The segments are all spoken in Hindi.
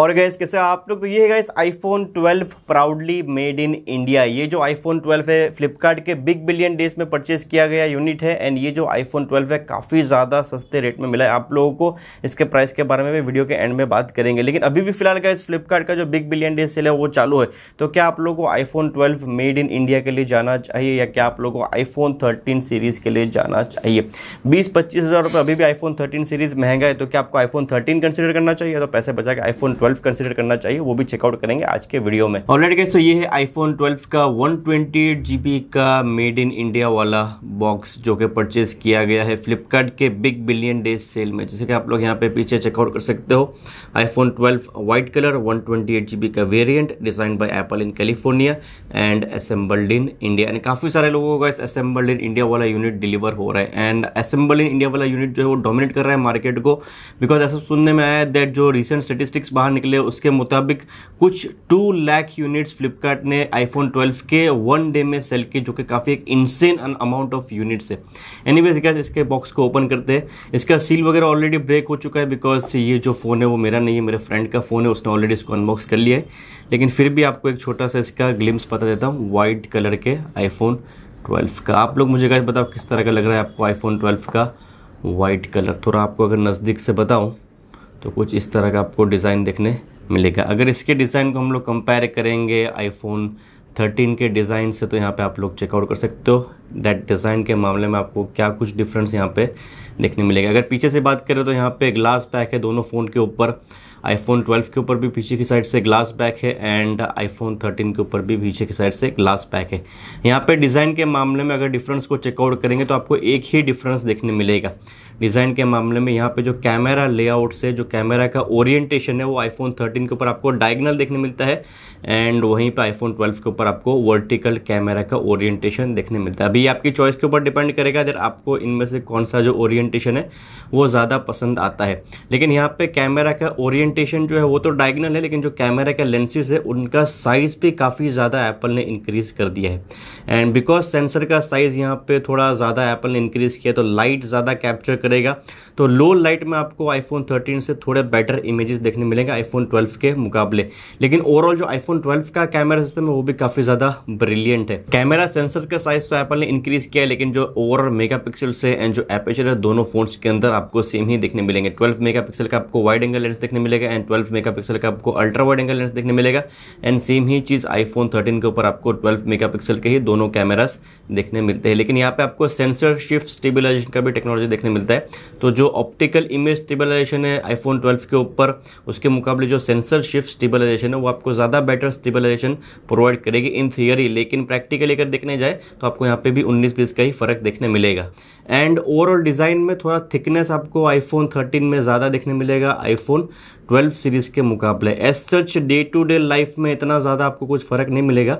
और गैस कैसे आप लोग तो ये है guys iPhone 12 proudly made in India ये जो आईफोन 12 है फ्लिपकार्ट के बिग बिलियन डेज में परचेस किया गया यूनिट है एंड ये जो आईफोन 12 है काफ़ी ज़्यादा सस्ते रेट में मिला है आप लोगों को इसके प्राइस के बारे में भी वीडियो के एंड में बात करेंगे लेकिन अभी भी फिलहाल गैस फ्लिपकार्ट का जो बिग बिलियन डेज सेल है वो चालू है तो क्या आप लोगों को iPhone twelve made in India के लिए जाना चाहिए या क्या आप लोग को आईफोन थर्टीन सीरीज़ के लिए जाना चाहिए बीस पच्चीस हज़ार रुपये अभी भी आईफोन थर्टीन सीरीज़ महंगा है तो क्या आपको आईफोन थर्टीन कंसिडर करना चाहिए तो पैसे बचा के आईफोन 12 कंसिडर करना चाहिए वो भी चेकआउट करेंगे आज के वीडियो में ऑलरेड right, सो so ये है आईफोन 12 का वन जीबी का मेड इन इंडिया वाला बॉक्स जो कि परचेज किया गया है फ्लिपकार्ट के बिग बिलियन डेज सेल में जैसे कि आप लोग यहाँ पे पीछे चेकआउट कर सकते हो iPhone twelve white colour one GB का variant design by Apple in California and assembled in India and काफ़ी सारे लोगों का इस असेंबल्ड इन इंडिया वाला यूनिट डिलीवर हो रहा है एंड असेंबल्ड इन इंडिया वाला यूनिट जो है वो डोमिनेट कर रहा है मार्केट को बिकॉज ऐसा सुनने में आया है दैट जो रिसेंट स्टेटिस्टिक्स बाहर निकले उसके मुताबिक कुछ टू लाख यूनिट्स फ्लिपकार्ट ने आईफोन 12 के वन डे में सेल किए जो कि काफ़ी एक इंसेन अमाउंट ऑफ यूनिट्स है एनी वेज इसके बॉक्स को ओपन करते हैं इसका सील वगैरह ऑलरेडी ब्रेक हो चुका है बिकॉज ये जो फ़ोन है वो मेरा नहीं है मेरे फ्रेंड का फ़ोन है उसने ऑलरेडी इसको अनबॉक्स कर लिया है लेकिन फिर भी आपको एक छोटा सा इसका ग्लिम्स पता देता हूँ वाइट कलर के आईफोन 12 का आप लोग मुझे गाइस बताओ किस तरह का लग रहा है आपको आईफोन 12 का वाइट कलर थोड़ा आपको अगर नज़दीक से बताऊं तो कुछ इस तरह का आपको डिज़ाइन देखने मिलेगा अगर इसके डिज़ाइन को हम लोग कंपेयर करेंगे आईफोन 13 के डिज़ाइन से तो यहाँ पे आप लोग चेकआउट कर सकते हो डेट डिज़ाइन के मामले में आपको क्या कुछ डिफरेंस यहाँ पे देखने मिलेगा अगर पीछे से बात करें तो यहाँ पे ग्लास बैक है दोनों फ़ोन के ऊपर आईफोन 12 के ऊपर भी पीछे की साइड से ग्लास बैक है एंड आईफोन 13 के ऊपर भी पीछे की साइड से ग्लास बैक है यहाँ पे डिज़ाइन के मामले में अगर डिफरेंस को चेकआउट करेंगे तो आपको एक ही डिफरेंस देखने मिलेगा डिज़ाइन के मामले में यहाँ पे जो कैमरा लेआउट से जो कैमरा का ओरिएंटेशन है वो आईफोन 13 के ऊपर आपको डायगनल देखने मिलता है एंड वहीं पे आईफोन 12 के ऊपर आपको वर्टिकल कैमरा का ओरिएंटेशन देखने मिलता है अभी आपकी चॉइस के ऊपर डिपेंड करेगा अगर आपको इनमें से कौन सा जो ओरिएंटेशन है वो ज़्यादा पसंद आता है लेकिन यहाँ पर कैमरा का ओरिएंटेशन जो है वो तो डायगनल है लेकिन जो कैमरा का लेंसेज है उनका साइज़ भी काफ़ी ज़्यादा एप्पल ने इंक्रीज़ कर दिया है एंड बिकॉज सेंसर का साइज़ यहाँ पर थोड़ा ज़्यादा एप्पल ने इंक्रीज़ किया तो लाइट ज़्यादा कैप्चर करेगा तो लो लाइट में आपको आईफोन 13 से थोड़े बेटर इमेजेस देखने मिलेंगे आईफोन 12 के मुकाबले लेकिन ओवरऑल जो आईफोन 12 का कैमरा सिस्टम है वो भी काफ़ी ज़्यादा ब्रिलियंट है कैमरा सेंसर का साइज तो एप्पल ने इंक्रीज़ किया है लेकिन जो ओवरऑल मेगा से एंड जो एपेचर है दोनों फोन के अंदर आपको सेम ही देखने मिलेंगे ट्वेल्व मेगा का आपको वाइड एंगल लेंस देखने मिलेगा एंड ट्वेल्व मेगा का आपको अल्ट्रा वाइड एंगल लेंस देखने मिलेगा एंड सेम ही चीज़ आईफोन थर्टीन के ऊपर आपको ट्वेल्व मेगा के ही दोनों कैमराज देखने मिलते हैं लेकिन यहाँ पे आपको सेंसर शिफ्ट स्टेबिलाईजेशन का भी टेक्नोलॉजी देखने मिलता है तो जो ऑप्टिकल इमेज स्टेबलाइजेशन है आईफोन 12 के ऊपर उसके मुकाबले जो सेंसर शिफ्ट स्टेबलाइजेशन है वो आपको ज़्यादा बेटर स्टेबलाइजेशन प्रोवाइड करेगी इन थियरी लेकिन प्रैक्टिकली अगर देखने जाए तो आपको यहाँ पे भी 19 बीस का ही फ़र्क देखने मिलेगा एंड ओवरऑल डिज़ाइन में थोड़ा थिकनेस आपको आईफोन थर्टीन में ज़्यादा देखने मिलेगा आईफोन 12 सीरीज़ के मुकाबले as such day to day life में इतना ज़्यादा आपको कुछ फ़र्क नहीं मिलेगा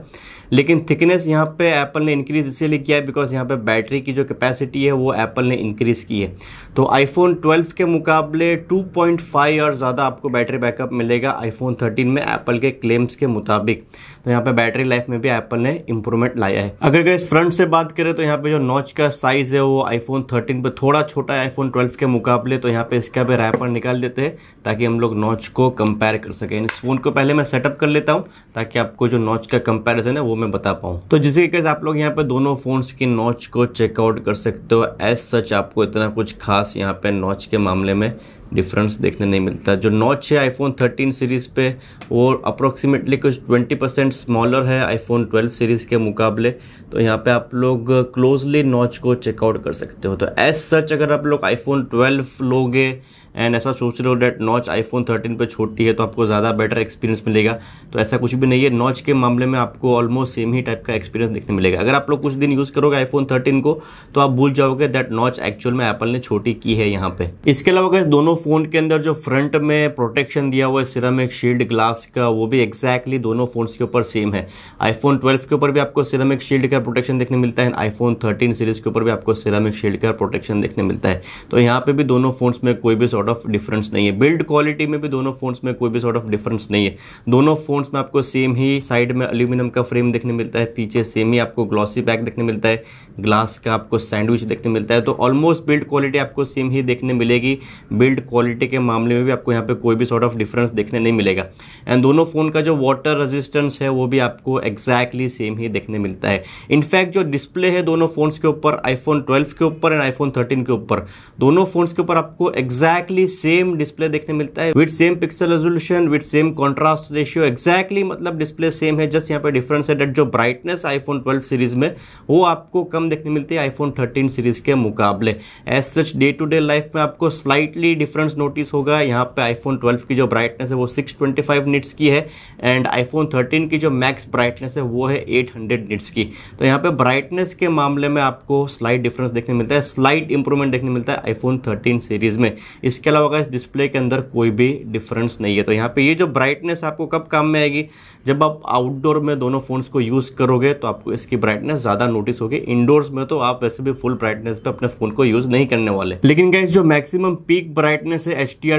लेकिन थिकनेस यहाँ पे एप्पल ने इंक्रीज़ इसीलिए किया है बिकॉज यहाँ पे बैटरी की जो कैपेसिटी है वो एप्पल ने इंक्रीज़ की है तो आई आईफोन 12 के मुकाबले 2.5 और ज़्यादा आपको बैटरी बैकअप मिलेगा आईफोन 13 में एप्पल के क्लेम्स के मुताबिक तो यहाँ पे बैटरी लाइफ में भी एप्पल ने इम्प्रूवमेंट लाया है अगर गैस फ्रंट से बात करें तो यहाँ पे जो नॉच का साइज है वो आईफोन थर्टीन पे थोड़ा छोटा है आईफोन ट्वेल्व के मुकाबले तो यहाँ पे इसका भी रैपर निकाल देते हैं ताकि हम लोग नॉच को कंपेयर कर सकें इस फोन को पहले मैं सेटअप कर लेता हूँ ताकि आपको जो नॉच का कंपेरिजन है वो मैं बता पाऊँ तो जिस तरीके आप लोग यहाँ पे दोनों फोन की नॉच को चेकआउट कर सकते हो एज सच आपको इतना कुछ खास यहाँ पे नॉच के मामले में डिफरेंस देखने नहीं मिलता जो नॉच है आईफोन 13 सीरीज़ पे वो अप्रोक्सीमेटली कुछ 20 परसेंट स्मॉलर है आईफोन 12 सीरीज़ के मुकाबले तो यहाँ पे आप लोग क्लोजली नॉच को चेकआउट कर सकते हो तो एज सच अगर आप लोग आईफोन 12 लोगे एंड ऐसा सोच रहे हो डेट नॉच आईफोन 13 पे छोटी है तो आपको ज़्यादा बेटर एक्सपीरियंस मिलेगा तो ऐसा कुछ भी नहीं है नॉच के मामले में आपको ऑलमोस्ट सेम ही टाइप का एक्सपीरियंस देखने मिलेगा अगर आप लोग कुछ दिन यूज़ करोगे आईफोन थर्टीन को तो आप भूल जाओगे दैट नॉच एक्चुअल में एप्पल ने छोटी की है यहाँ पे इसके अलावा अगर दोनों फोन के अंदर जो फ्रंट में प्रोटेक्शन दिया हुआ है सिरामिक शील्ड ग्लास का वो भी एक्जैक्टली दोनों फोन के ऊपर सेम है आईफोन ट्वेल्व के ऊपर भी आपको सिरामिक शील्ड का प्रोटेक्शन देखने मिलता है आईफोन थर्टीन सीरीज के ऊपर भी आपको सिरामिक शील्ड का प्रोटेक्शन देखने मिलता है तो यहाँ पे भी दोनों फोन में कोई भी सॉर्ट सॉर्ट ऑफ डिफरेंस नहीं है बिल्ड क्वालिटी में भी दोनों फ़ोन्स में कोई भी सॉर्ट ऑफ डिफरेंस नहीं है दोनों फ़ोन्स में आपको सेम ही साइड में अल्यूमिनियम का फ्रेम देखने मिलता है पीछे सेम ही आपको ग्लॉसी बैक देखने मिलता है ग्लास का आपको सैंडविच देखने मिलता है तो ऑलमोस्ट बिल्ड क्वालिटी आपको सेम ही देखने मिलेगी बिल्ड क्वालिटी के मामले में भी आपको यहाँ पे कोई भी सॉर्ट ऑफ डिफरेंस देखने नहीं मिलेगा एंड दोनों फ़ोन का जो वाटर रेजिस्टेंस है वो भी आपको एग्जैक्टली सेम ही देखने मिलता है इनफैक्ट जो डिस्प्ले है दोनों फ़ोन्स के ऊपर आईफोन ट्वेल्व के ऊपर एंड आईफोन थर्टीन के ऊपर दोनों फ़ोन्स के ऊपर आपको एग्जैक्टली एग्जैक्टली सेम डिस्प्ले देखने मिलता है with same pixel resolution with same contrast ratio exactly मतलब डिस्प्ले सेम है जस्ट यहाँ पे डिफरेंस है डेट जो ब्राइटनेस आईफोन 12 सीरीज में वो आपको कम देखने मिलती है आईफोन 13 सीरीज के मुकाबले as such day to day life में आपको स्लाइटली डिफरेंस नोटिस होगा यहाँ पे आईफोन 12 की जो ब्राइटनेस है वो 625 निट्स की है एंड आईफोन 13 की जो मैक्स ब्राइटनेस है वो है 800 निट्स की तो यहाँ पे ब्राइटनेस के मामले में आपको स्लाइट डिफरेंस देखने मिलता है स्लाइट इंप्रूवमेंट देखने मिलता है आईफोन थर्टीन सीरीज में इसके इसके अलावा अगर इस डिस्प्ले के अंदर कोई भी डिफरेंस नहीं है तो यहाँ पे ये जो ब्राइटनेस आपको कब काम में आएगी जब आप आउटडोर में दोनों फ़ोन्स को यूज़ करोगे तो आपको इसकी ब्राइटनेस ज़्यादा नोटिस होगी इंडोर्स में तो आप वैसे भी फुल ब्राइटनेस पे अपने फ़ोन को यूज़ नहीं करने वाले लेकिन क्या जो मैक्सिमम पीक ब्राइटनेस है एच टी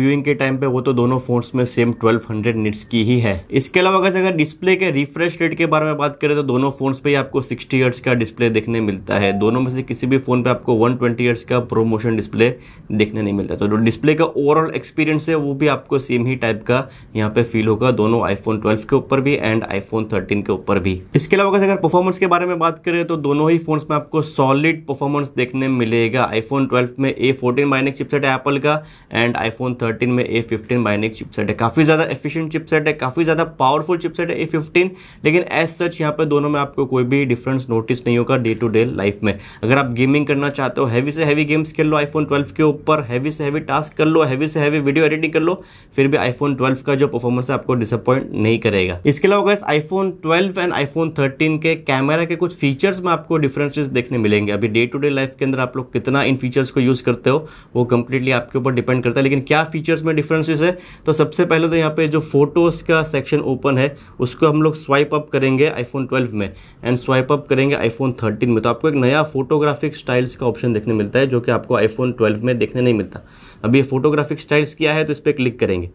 व्यूइंग के टाइम पे वो तो दोनों फ़ोन्स में सेम ट्वेल्व हंड्रेड की ही है इसके अलावा अगर अगर डिस्प्ले के रिफ्रेश रेट के बारे में बात करें तो दोनों फ़ोन्स पर ही आपको सिक्सटी हर्ट्स का डिस्प्ले देखने मिलता है दोनों में से किसी भी फ़ोन पर आपको वन ट्वेंटी का प्रोमोशन डिस्प्ले देखने नहीं नहीं मिलता तो जो डिस्प्ले का ओवरऑल एक्सपीरियंस है वो भी आपको सेम ही टाइप का यहाँ पे फील होगा दोनों आईफोन 12 के ऊपर भी एंड आईफोन 13 के ऊपर भी इसके अलावा अगर परफॉर्मेंस के बारे में बात करें तो दोनों ही फोन में आपको सॉलिड परफॉर्मेंस देखने मिलेगा आईफोन ट्वेल्व में ए फोर्टीन बाइनिक चिपसेट है एप्पल का एंड आईफोन थर्टीन में ए फिफ्टीन बाइनिक चिपसेट है काफी ज्यादा एफिशियंट चिपसेट है काफी ज्यादा पावरफुल चिपसेट है ए फिफ्टीन लेकिन एज सच यहाँ पे दोनों में आपको कोई भी डिफरेंस नोटिस नहीं होगा डे टू डे लाइफ में अगर आप गेमिंग करना चाहते हो हैवी से हैवी गेम्स खेल लो आईफोन ट्वेल्व के ऊपर हैवी हैवी से हैवी टास्क कर लो हैवी से हैवी वीडियो एडिटिंग कर लो फिर भी आईफोन 12 का जो परफॉर्मेंस है आपको डिसअपॉइंट नहीं करेगा इसके अलावा गैस आईफोन 12 एंड आईफोन 13 के कैमरा के कुछ फीचर्स में आपको डिफरेंसेस देखने मिलेंगे अभी डे टू डे लाइफ के अंदर आप लोग कितना इन फीचर्स को यूज़ करते हो वो कंप्लीटली आपके ऊपर डिपेंड करता है लेकिन क्या फीचर्स में डिफरेंसेज है तो सबसे पहले तो यहाँ पे जो फोटोज़ का सेक्शन ओपन है उसको हम लोग स्वाइप अप करेंगे आईफोन ट्वेल्व में एंड स्वाइप अप करेंगे आईफोन थर्टीन में तो आपको एक नया फोटोग्राफिक स्टाइल्स का ऑप्शन देखने मिलता है जो कि आपको आईफोन ट्वेल्व में देखने नहीं मिलता था अभी ये फोटोग्राफिक स्टाइल्स किया है तो इस पर क्लिक करेंगे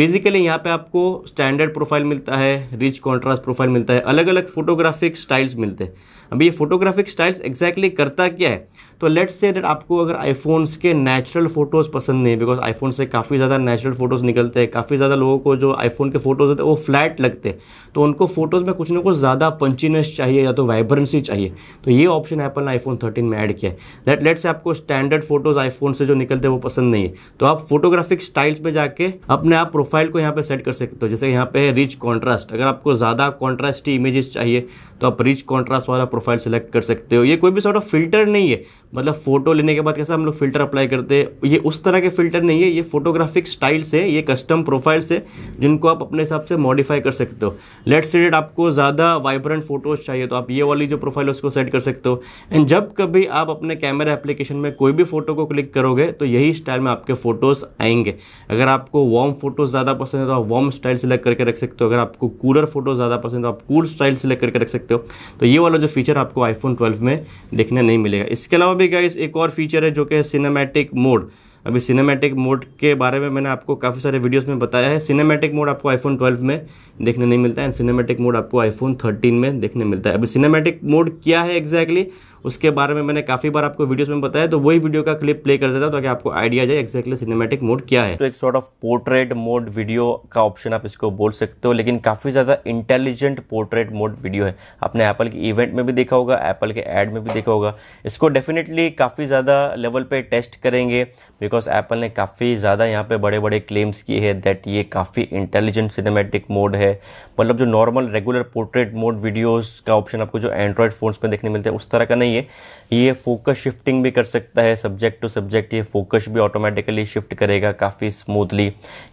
बेसिकली यहाँ पे आपको स्टैंडर्ड प्रोफाइल मिलता है रिच कॉन्ट्रास्ट प्रोफाइल मिलता है अलग अलग फोटोग्राफिक स्टाइल्स मिलते हैं अभी ये फोटोग्राफिक स्टाइल्स एग्जैक्टली करता क्या है तो लेट से डेट आपको अगर आईफोन्स के नेचुरल फ़ोटोज़ पसंद नहीं है बिकॉज आईफोन से काफ़ी ज़्यादा नेचुरल फ़ोटोज़ निकलते हैं काफ़ी ज़्यादा लोगों को जो आईफोन के फ़ोटोज़ होते हैं वो फ्लैट लगते हैं तो उनको फ़ोटोज़ में कुछ ना कुछ ज़्यादा पंचीनेस चाहिए या तो वाइब्रेंसी चाहिए तो ये ऑप्शन एप्पल ने आईफोन थर्टीन में ऐड किया है लेट से आपको स्टैंडर्ड फ़ोटोज़ आईफोन से जो निकलते हैं वो पसंद नहीं है तो आप फोटोग्राफिक स्टाइल्स पर जाके अपने आप प्रोफाइल को यहाँ पर सेट कर सकते हो जैसे यहाँ पे रिच कॉन्ट्रास्ट अगर आपको ज़्यादा कॉन्ट्रास्टी इमेजेस चाहिए तो आप रिच कॉन्ट्रास्ट वाला प्रोफाइल सेलेक्ट कर सकते हो ये कोई भी सॉर्ट ऑफ फिल्टर नहीं है मतलब फोटो लेने के बाद कैसा हम लोग फिल्टर अप्लाई करते हैं ये उस तरह के फिल्टर नहीं है ये फोटोग्राफिक स्टाइल से ये कस्टम प्रोफाइल्स है जिनको आप अपने हिसाब से मॉडिफाई कर सकते हो लेट सेडेड आपको ज़्यादा वाइब्रेंट फोटोज चाहिए तो आप ये वाली जो प्रोफाइल है उसको सेट कर सकते हो एंड जब कभी आप अपने कैमरा एप्लीकेशन में कोई भी फोटो को क्लिक करोगे तो यही स्टाइल में आपके फोटोज आएंगे अगर आपको वार्म फोटोज ज़्यादा पसंद है तो आप वार्म स्टाइल सेलेक्ट करके रख सकते हो अगर आपको कूलर फोटो ज़्यादा पसंद है तो आप कूल स्टाइल सेलेक्ट करके रख सकते हो तो ये वाला जो फीचर आपको आईफोन ट्वेल्व में देखने नहीं मिलेगा इसके अलावा अलावा भी गाइस एक और फीचर है जो कि है सिनेमैटिक मोड अभी सिनेमैटिक मोड के बारे में मैंने आपको काफ़ी सारे वीडियोस में बताया है सिनेमैटिक मोड आपको आईफोन 12 में देखने नहीं मिलता है एंड सिनेमैटिक मोड आपको आईफोन 13 में देखने मिलता है अभी सिनेमैटिक मोड क्या है एग्जैक्टली exactly? उसके बारे में मैंने काफ़ी बार आपको वीडियोस में बताया तो वही वीडियो का क्लिप प्ले कर देता हूँ ताकि आपको आइडिया जाए एक्जैक्टली सिनेमेटिक मोड क्या है तो एक sort of portrait mode video का ऑप्शन आप इसको बोल सकते हो लेकिन काफ़ी ज़्यादा इंटेलिजेंट पोर्ट्रेट मोड वीडियो है आपने एप्पल के इवेंट में भी देखा होगा एप्पल के एड में भी देखा होगा इसको डेफिनेटली काफ़ी ज़्यादा लेवल पे टेस्ट करेंगे बिकॉज एप्पल ने काफ़ी ज़्यादा यहाँ पे बड़े बड़े क्लेम्स किए हैं दैट ये काफ़ी इंटेलिजेंट सिनेमेटिक मोड है मतलब जो normal regular portrait mode videos का ऑप्शन आपको जो एंड्रॉयड फोन्स में देखने मिलते हैं उस तरह का नहीं चाहिए ये फोकस शिफ्टिंग भी कर सकता है सब्जेक्ट टू सब्जेक्ट ये फोकस भी ऑटोमेटिकली शिफ्ट करेगा काफ़ी स्मूथली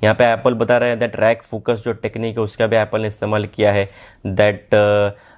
यहाँ पे एप्पल बता रहे हैं दैट रैक फोकस जो टेक्निक है उसका भी एप्पल ने इस्तेमाल किया है दैट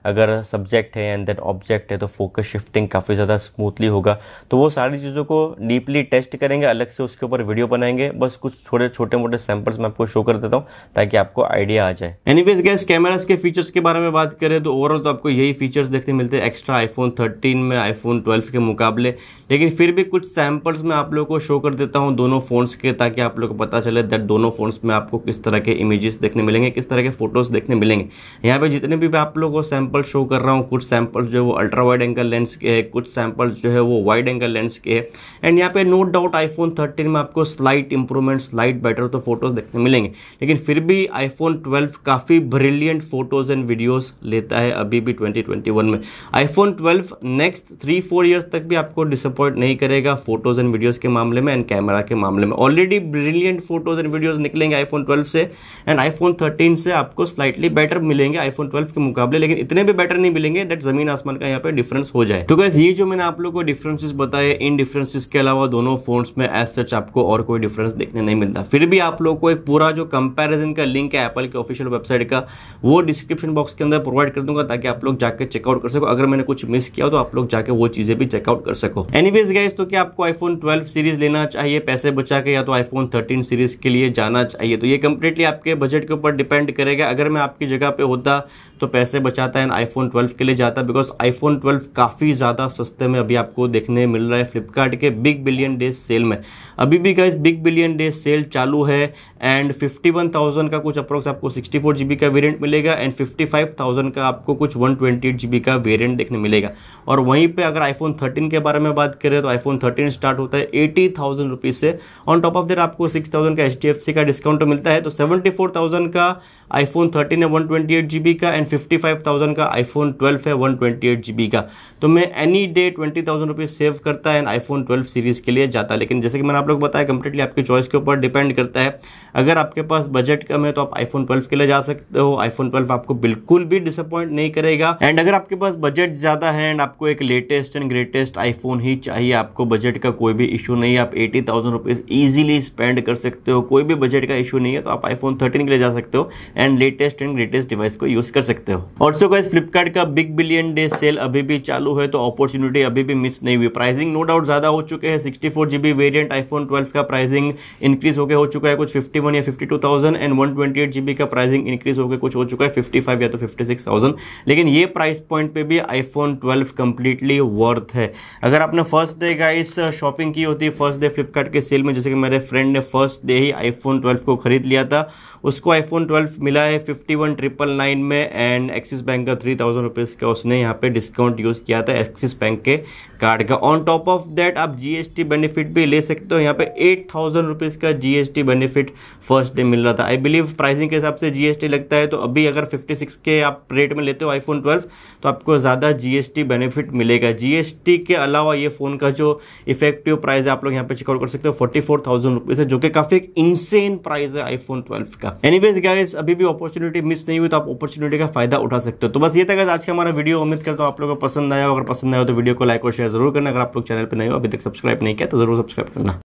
अगर सब्जेक्ट है एंड देन ऑब्जेक्ट है तो फोकस शिफ्टिंग काफ़ी ज़्यादा स्मूथली होगा तो वो सारी चीज़ों को डीपली टेस्ट करेंगे अलग से उसके ऊपर वीडियो बनाएंगे बस कुछ छोटे छोटे मोटे सैम्पल्स मैं आपको शो कर देता हूँ ताकि आपको आइडिया आ जाए एनीवेज गैस कैमराज के फीचर्स के बारे में बात करें तो ओवरऑल तो आपको यही फीचर्स देखने मिलते हैं एक्स्ट्रा आईफोन थर्टीन में आईफोन ट्वेल्व के मुकाबले लेकिन फिर भी कुछ सैम्पल्स मैं आप लोग को शो कर देता हूँ दोनों फ़ोन्स के ताकि आप लोग को पता चले दैट दोनों फ़ोन्स में आपको किस तरह के इमेजेस देखने मिलेंगे किस तरह के फोटोज़ देखने मिलेंगे यहाँ पे जितने भी आप लोगों को सैम्पल सैंपल शो कर रहा हूँ कुछ सैंपल जो है वो अल्ट्रा वाइड एंगल लेंस के हैं कुछ सैंपल जो है वो वाइड एंगल लेंस के हैं एंड यहाँ पे नो डाउट आईफोन 13 में आपको स्लाइट इंप्रूवमेंट स्लाइट बेटर तो फोटोज देखने मिलेंगे लेकिन फिर भी आईफोन 12 काफ़ी ब्रिलियंट फोटोज एंड वीडियोज लेता है अभी भी ट्वेंटी में iPhone twelve next three four years तक भी आपको डिसअपॉइंट नहीं करेगा फोटोज एंड वीडियोज के मामले में एंड कैमरा के मामले में already brilliant photos and videos निकलेंगे आईफोन ट्वेल्व से एंड आईफोन थर्टीन से आपको स्लाइटली बेटर मिलेंगे आईफोन ट्वेल्व के मुकाबले लेकिन इतने कितने भी बेटर नहीं मिलेंगे दैट जमीन आसमान का यहाँ पे डिफरेंस हो जाए तो कैसे ये जो मैंने आप लोग को डिफरेंसेस बताए इन डिफरेंसेस के अलावा दोनों फोन्स में एज सच आपको और कोई डिफरेंस देखने नहीं मिलता फिर भी आप लोग को एक पूरा जो कंपेरिजन का लिंक है एप्पल के ऑफिशियल वेबसाइट का वो डिस्क्रिप्शन बॉक्स के अंदर प्रोवाइड कर दूंगा ताकि आप लोग जाकर चेकआउट कर सको अगर मैंने कुछ मिस किया तो आप लोग जाके वो चीजें भी चेकआउट कर सको एनीवेज गाइज तो क्या आपको आईफोन ट्वेल्व सीरीज लेना चाहिए पैसे बचा के या तो आईफोन थर्टीन सीरीज के लिए जाना चाहिए तो ये कंप्लीटली आपके बजट के ऊपर डिपेंड करेगा अगर मैं आपकी जगह पे होता तो पैसे बचाता है आईफोन 12 के लिए जाता बिकॉज आईफोन 12 काफ़ी ज़्यादा सस्ते में अभी आपको देखने मिल रहा है फ्लिपकार्ट के बिग बिलियन डे सेल में अभी भी guys big billion day sale चालू है एंड 51,000 का कुछ अप्रोक्स आपको 64 जीबी का वेरिएंट मिलेगा एंड 55,000 का आपको कुछ 128 जीबी का वेरिएंट देखने मिलेगा और वहीं पे अगर आईफोन 13 के बारे में बात करें तो आईफोन 13 स्टार्ट होता है एटी थाउजेंड रुपीज़ से ऑन टॉप ऑफ दैट आपको सिक्स थाउजेंड का एच का डिस्काउंट मिलता है तो सेवेंटी फोर थाउजेंड का आईफोन थर्टीन है वन ट्वेंटी एट जीबी का एंड फिफ्टी फाइव थाउजेंड का का आईफोन 12 है वन ट्वेंटी का तो मैं any day twenty thousand rupees save करता है एंड आईफोन 12 सीरीज़ के लिए जाता है लेकिन जैसे कि मैंने आप लोग बताया कंप्लीटली आपकी चॉइस के ऊपर डिपेंड करता है अगर आपके पास बजट कम है तो आप आईफोन 12 के लिए जा सकते हो आईफोन 12 आपको बिल्कुल भी डिसअपॉइंट नहीं करेगा एंड अगर आपके पास बजट ज़्यादा है एंड आपको एक लेटेस्ट एंड ग्रेटेस्ट आईफोन ही चाहिए आपको बजट का कोई भी इशू नहीं आप eighty thousand rupees easily spend कर सकते हो कोई भी बजट का इशू नहीं है तो आप आईफोन थर्टीन के लिए जा सकते हो and latest and greatest device को यूज़ कर सकते हो और सो गाइज फ्लिपकार्ट का बिग बिलियन डे सेल अभी भी चालू है तो अपॉर्चुनिटी अभी भी मिस नहीं हुई प्राइसिंग नो डाउट ज़्यादा हो चुके हैं sixty four GB variant iPhone twelve का प्राइसिंग इंक्रीज होकर हो चुका है कुछ फिफ्टी वन या fifty two thousand and one twenty eight GB का प्राइसिंग इंक्रीज होकर कुछ हो चुका है फिफ्टी फाइव या तो फिफ्टी सिक्स थाउजेंड लेकिन ये प्राइस पॉइंट पे भी आईफोन ट्वेल्व कंप्लीटली वर्थ है अगर आपने फर्स्ट डे गाइस शॉपिंग की होती फर्स्ट डे फ्लिपकार्ट के सेल में जैसे कि मेरे फ्रेंड ने फर्स्ट डे ही आईफोन ट्वेल्व को खरीद लिया था उसको आईफोन 12 मिला है फिफ्टी वन ट्रिपल नाइन में एंड एक्सिस बैंक का थ्री थाउजेंड रुपीज़ का उसने यहाँ पे डिस्काउंट यूज़ किया था एक्सिस बैंक के कार्ड का ऑन टॉप ऑफ दैट आप जीएसटी बेनिफिट भी ले सकते हो यहाँ पे एट थाउजेंड रुपीज़ का जीएसटी बेनिफिट फर्स्ट डे मिल रहा था आई बिलीव प्राइसिंग के हिसाब से जीएसटी लगता है तो अभी अगर फिफ्टी सिक्स के आप रेट में लेते हो आईफोन ट्वेल्व तो आपको ज़्यादा जीएसटी बेनिफिट मिलेगा जीएसटी के अलावा ये फ़ोन का जो इफेक्टिव प्राइस है आप लोग यहाँ पे चेकआउट कर सकते हो फोर्टी फोर थाउजेंड रुपीज़ है जो कि काफ़ी इंसेन प्राइस है आईफोन ट्वेल्व का जाएगा एनीवेज गाइस अभी भी अपॉर्चुनिटी मिस नहीं हुई तो आप अपॉर्चुनिटी का फायदा उठा सकते हो तो बस ये था आज का हमारा वीडियो उम्मीद करता हूं आप लोगों को पसंद आया अगर पसंद आया तो वीडियो को लाइक और शेयर जरूर करना अगर आप लोग चैनल पर नहीं हो अभी तक सब्सक्राइब नहीं किया तो जरूर सब्सक्राइब करना